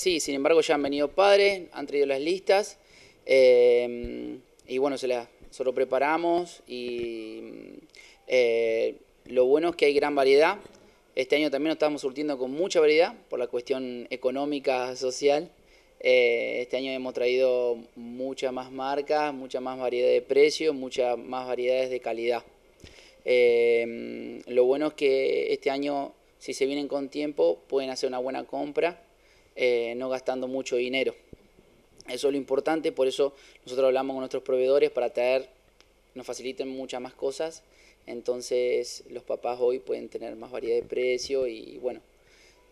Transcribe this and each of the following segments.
Sí, sin embargo ya han venido padres, han traído las listas em, y bueno, se las solo preparamos y mm, eh, lo bueno es que hay gran variedad. Este año también nos estamos surtiendo con mucha variedad por la cuestión económica, social. Eh, este año hemos traído muchas más marcas, mucha más variedad de precios, muchas más variedades de calidad. Em, lo bueno es que este año, si se vienen con tiempo, pueden hacer una buena compra eh, no gastando mucho dinero. Eso es lo importante, por eso nosotros hablamos con nuestros proveedores para traer, nos faciliten muchas más cosas. Entonces los papás hoy pueden tener más variedad de precio y bueno,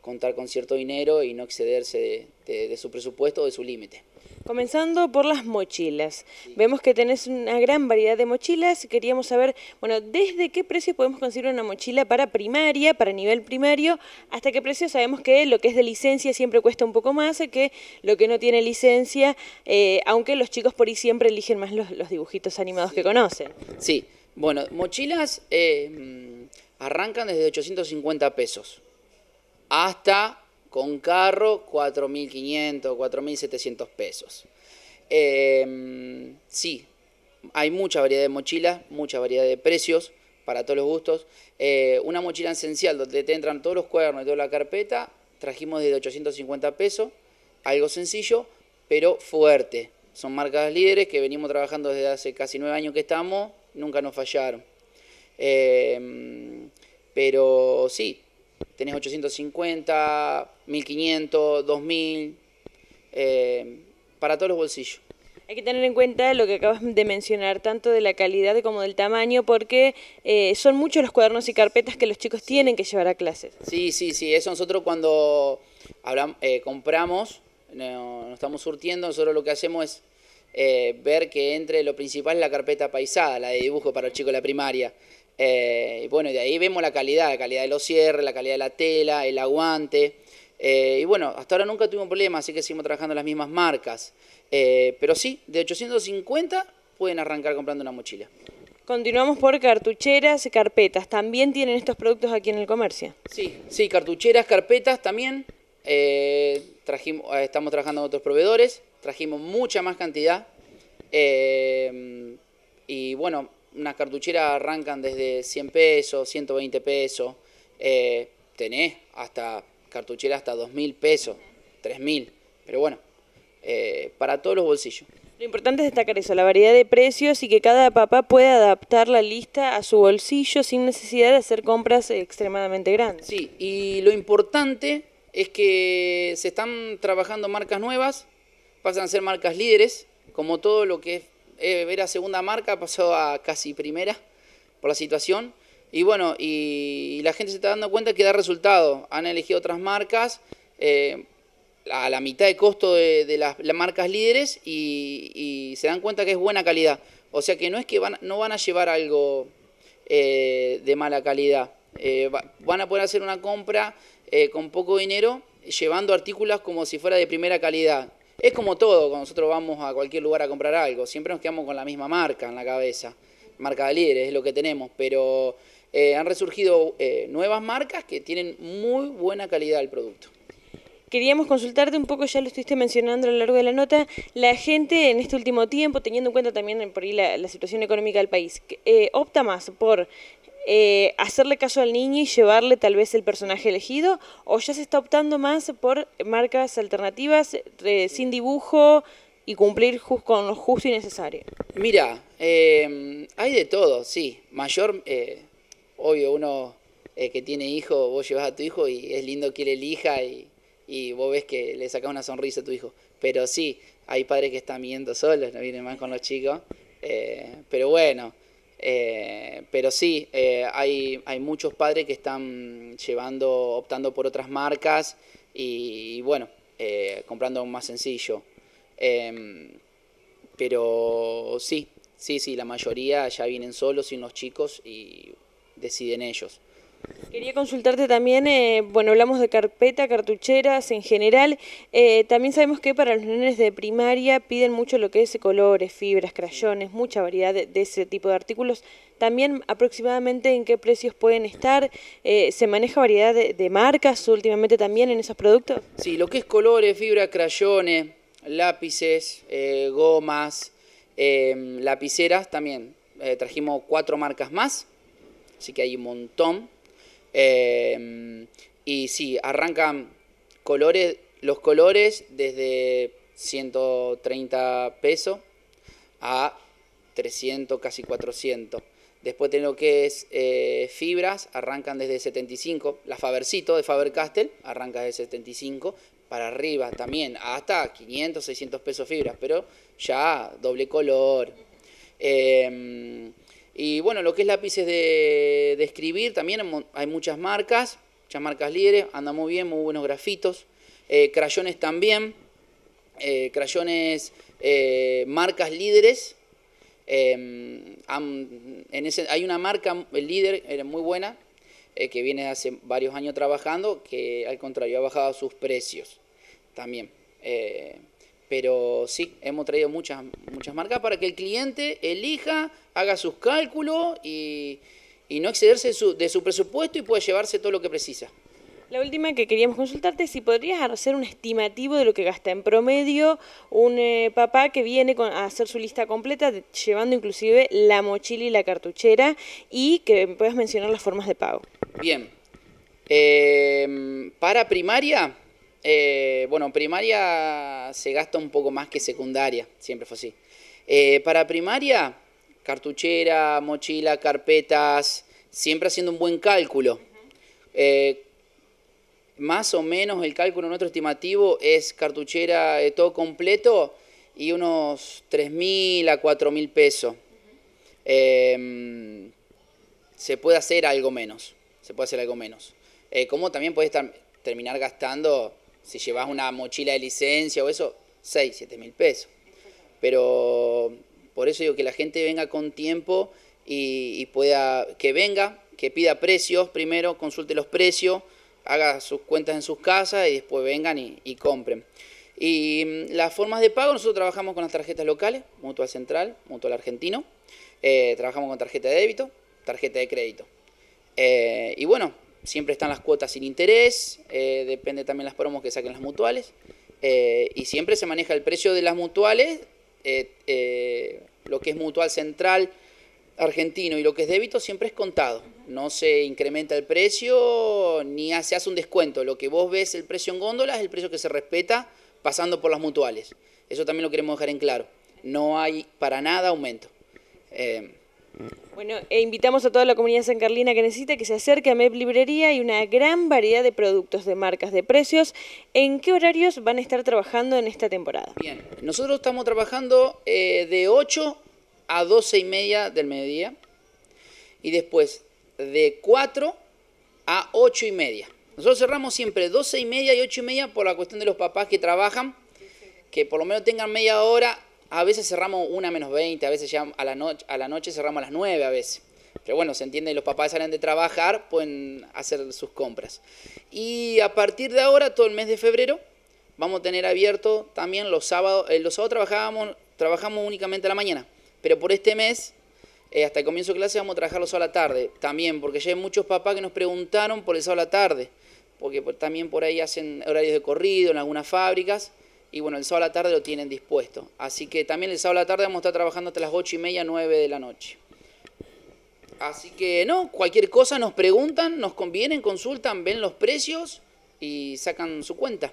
contar con cierto dinero y no excederse de su presupuesto o de su límite. Comenzando por las mochilas. Vemos que tenés una gran variedad de mochilas. Queríamos saber, bueno, desde qué precio podemos conseguir una mochila para primaria, para nivel primario, hasta qué precio sabemos que lo que es de licencia siempre cuesta un poco más que lo que no tiene licencia, eh, aunque los chicos por ahí siempre eligen más los, dibujitos animados que conocen. Sí, bueno, mochilas eh, mm, arrancan desde 850 pesos hasta con carro, 4.500, 4.700 pesos. Em, sí, hay mucha variedad de mochilas, mucha variedad de precios para todos los gustos. Eh, una mochila esencial donde te entran todos los cuernos y toda la carpeta, trajimos desde 850 pesos, algo sencillo, pero fuerte. Son marcas líderes que venimos trabajando desde hace casi nueve años que estamos, nunca nos fallaron. Em, pero sí, tenés 850, 1500, 2000, para todos los bolsillos. Hay que tener en cuenta lo que acabas de mencionar, tanto de la calidad como del tamaño, porque eh, son muchos los cuadernos y carpetas que los chicos tienen que llevar a clases. Sí, sí, sí, eso nosotros cuando eh, compramos, no, nos estamos surtiendo, nosotros lo que hacemos es eh, ver que entre lo principal es la carpeta paisada, la de dibujo para el chico de la primaria. Eh, y bueno, de ahí vemos la calidad, la calidad de los cierres, la calidad de la tela, el aguante. Eh, y bueno, hasta ahora nunca tuvimos problemas, así que seguimos trabajando en las mismas marcas. Eh, pero sí, de 850 pueden arrancar comprando una mochila. Continuamos por cartucheras, y carpetas. ¿También tienen estos productos aquí en el comercio? Sí, sí, cartucheras, carpetas también. trajimos, estamos trabajando con otros proveedores, trajimos mucha más cantidad. y bueno, unas cartucheras arrancan desde 100 pesos, 120 pesos, eh, tenés hasta cartucheras hasta 2.000 pesos, 3.000, pero bueno, eh, para todos los bolsillos. Lo importante es destacar eso, la variedad de precios y que cada papá pueda adaptar la lista a su bolsillo sin necesidad de hacer compras extremadamente grandes. Sí, y lo importante es que se están trabajando marcas nuevas, pasan a ser marcas líderes, como todo lo que es eh, a segunda marca, pasó a casi primera por la situación. Y bueno, y la gente se está dando cuenta que da resultado. Han elegido otras marcas eh, a la mitad de costo de, las, marcas líderes y, se dan cuenta que es buena calidad. O sea que no es que van, no van a llevar algo eh, de mala calidad. van a poder hacer una compra con poco dinero llevando artículos como si fuera de primera calidad, es como todo, cuando nosotros vamos a cualquier lugar a comprar algo, siempre nos quedamos con la misma marca en la cabeza, marca de es lo que tenemos, pero eh, han resurgido eh, nuevas marcas que tienen muy buena calidad del producto. Queríamos consultarte un poco, ya lo estuviste mencionando a lo largo de la nota, la gente en este último tiempo, teniendo en cuenta también por ahí la, situación económica del país, eh, opta más por eh, hacerle caso al niño y llevarle tal vez el personaje elegido, o ya se está optando más por marcas alternativas eh, sin dibujo y cumplir con lo justo y necesario? Mira, em, hay de todo, sí. Mayor, eh, obvio, uno que tiene hijo, vos llevas a tu hijo y es lindo que él elija y, y vos ves que le sacas una sonrisa a tu hijo. Pero sí, hay padres que están viendo solos, no vienen más con los chicos. pero bueno, eh, pero sí, eh, hay, hay, muchos padres que están llevando, optando por otras marcas y, bueno, eh, comprando más sencillo. Em, pero sí, sí, sí, la mayoría ya vienen solos, y los chicos y deciden ellos. Quería consultarte también, eh, bueno, hablamos de carpeta, cartucheras en general. Eh, también sabemos que para los nenes de primaria piden mucho lo que es colores, fibras, crayones, mucha variedad de, ese tipo de artículos. También aproximadamente en qué precios pueden estar. Eh, ¿Se maneja variedad de, marcas últimamente también en esos productos? Sí, lo que es colores, fibras, crayones, lápices, gomas, lapiceras también. trajimos cuatro marcas más, así que hay un montón. Em, y sí, arrancan colores, los colores desde 130 pesos a 300, casi 400. Después de lo que es eh, fibras, arrancan desde 75. La Fabercito de Faber-Castell arranca desde 75 para arriba también, hasta 500, 600 pesos fibras, pero ya doble color. Em, y bueno, lo que es lápices de, escribir, también hay muchas marcas, muchas marcas líderes, andan muy bien, muy buenos grafitos. Eh, crayones también, eh, crayones, eh, marcas líderes. Em, hay una marca, el líder, muy buena, que viene hace varios años trabajando, que al contrario ha bajado sus precios también. Pero sí, hemos traído muchas, muchas marcas para que el cliente elija, haga sus cálculos y, no excederse de su, presupuesto y pueda llevarse todo lo que precisa. La última que queríamos consultarte es si podrías hacer un estimativo de lo que gasta en promedio un eh, papá que viene a hacer su lista completa, llevando inclusive la mochila y la cartuchera, y que puedas mencionar las formas de pago. Bien. Eh, para primaria, eh, bueno, primaria se gasta un poco más que secundaria, siempre fue así. Eh, para primaria, cartuchera, mochila, carpetas, siempre haciendo un buen cálculo. Eh, más o menos el cálculo nuestro estimativo es cartuchera de todo completo y unos 3.000 a 4.000 pesos. Em, se puede hacer algo menos, se puede hacer algo menos. como también puede terminar gastando si llevas una mochila de licencia o eso, 6, 7 mil pesos. Pero por eso digo que la gente venga con tiempo y, pueda, que venga, que pida precios primero, consulte los precios, haga sus cuentas en sus casas y después vengan y, compren. Y mm, las formas de pago, nosotros trabajamos con las tarjetas locales, Mutual Central, Mutual Argentino, eh, trabajamos con tarjeta de débito, tarjeta de crédito. Eh, y bueno, Siempre están las cuotas sin interés, eh, depende también las promos que saquen las mutuales. Eh, y siempre se maneja el precio de las mutuales, eh, lo que es mutual central argentino y lo que es débito siempre es contado. No se incrementa el precio ni se hace un descuento. Lo que vos ves el precio en góndola es el precio que se respeta pasando por las mutuales. Eso también lo queremos dejar en claro. No hay para nada aumento. Bueno, e invitamos a toda la comunidad San Carlina que necesita que se acerque a MEP Librería y una gran variedad de productos, de marcas, de precios. ¿En qué horarios van a estar trabajando en esta temporada? Bien, nosotros estamos trabajando eh, de 8 a 12 y media del mediodía y después de 4 a 8 y media. Nosotros cerramos siempre 12 y media y 8 y media por la cuestión de los papás que trabajan, que por lo menos tengan media hora a veces cerramos una menos 20, a veces ya a la, noche a la noche cerramos a las 9 a veces. Pero bueno, se entiende, los papás salen de trabajar, pueden hacer sus compras. Y a partir de ahora, todo el mes de febrero, vamos a tener abierto también los sábados. Eh, los sábados trabajábamos, trabajamos únicamente a la mañana, pero por este mes, eh, hasta el comienzo de clase, vamos a trabajar los sábados a la tarde también, porque ya hay muchos papás que nos preguntaron por el sábado a la tarde, porque también por ahí hacen horarios de corrido en algunas fábricas y bueno, el sábado a la tarde lo tienen dispuesto. Así que también el sábado a la tarde vamos a estar trabajando hasta las 8 y media, 9 de la noche. Así que no, cualquier cosa nos preguntan, nos convienen, consultan, ven los precios y sacan su cuenta.